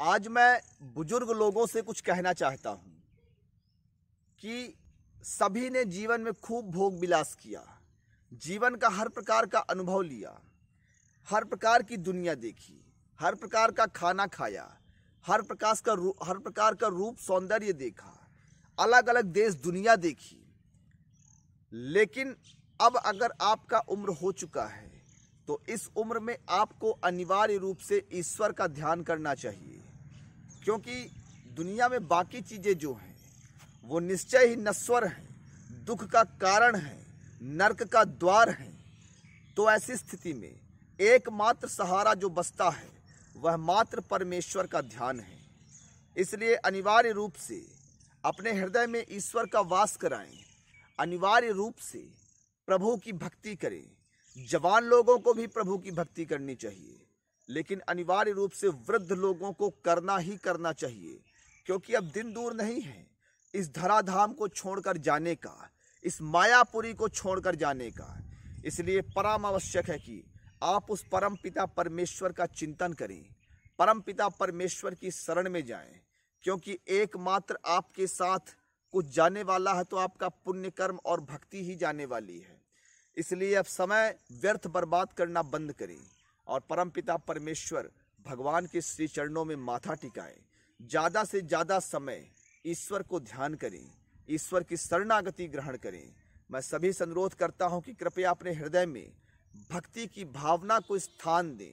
आज मैं बुजुर्ग लोगों से कुछ कहना चाहता हूँ कि सभी ने जीवन में खूब भोग विलास किया जीवन का हर प्रकार का अनुभव लिया हर प्रकार की दुनिया देखी हर प्रकार का खाना खाया हर प्रकार का हर प्रकार का रूप सौंदर्य देखा अलग अलग देश दुनिया देखी लेकिन अब अगर आपका उम्र हो चुका है तो इस उम्र में आपको अनिवार्य रूप से ईश्वर का ध्यान करना चाहिए क्योंकि दुनिया में बाकी चीज़ें जो हैं वो निश्चय ही नस्वर हैं दुख का कारण है नरक का द्वार है तो ऐसी स्थिति में एकमात्र सहारा जो बसता है वह मात्र परमेश्वर का ध्यान है इसलिए अनिवार्य रूप से अपने हृदय में ईश्वर का वास कराएं अनिवार्य रूप से प्रभु की भक्ति करें जवान लोगों को भी प्रभु की भक्ति करनी चाहिए लेकिन अनिवार्य रूप से वृद्ध लोगों को करना ही करना चाहिए क्योंकि अब दिन दूर नहीं है इस धराधाम को छोड़कर जाने का इस मायापुरी को छोड़कर जाने का इसलिए परम आवश्यक है कि आप उस परम पिता परमेश्वर का चिंतन करें परम पिता परमेश्वर की शरण में जाएं क्योंकि एकमात्र आपके साथ कुछ जाने वाला है तो आपका पुण्य कर्म और भक्ति ही जाने वाली है इसलिए अब समय व्यर्थ बर्बाद करना बंद करें और परमपिता परमेश्वर भगवान के श्री चरणों में माथा टिकाएं ज़्यादा से ज़्यादा समय ईश्वर को ध्यान करें ईश्वर की शरणागति ग्रहण करें मैं सभी से अनुरोध करता हूँ कि कृपया अपने हृदय में भक्ति की भावना को स्थान दें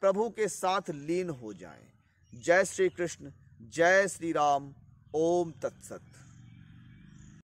प्रभु के साथ लीन हो जाएं। जय श्री कृष्ण जय श्री राम ओम तत्सत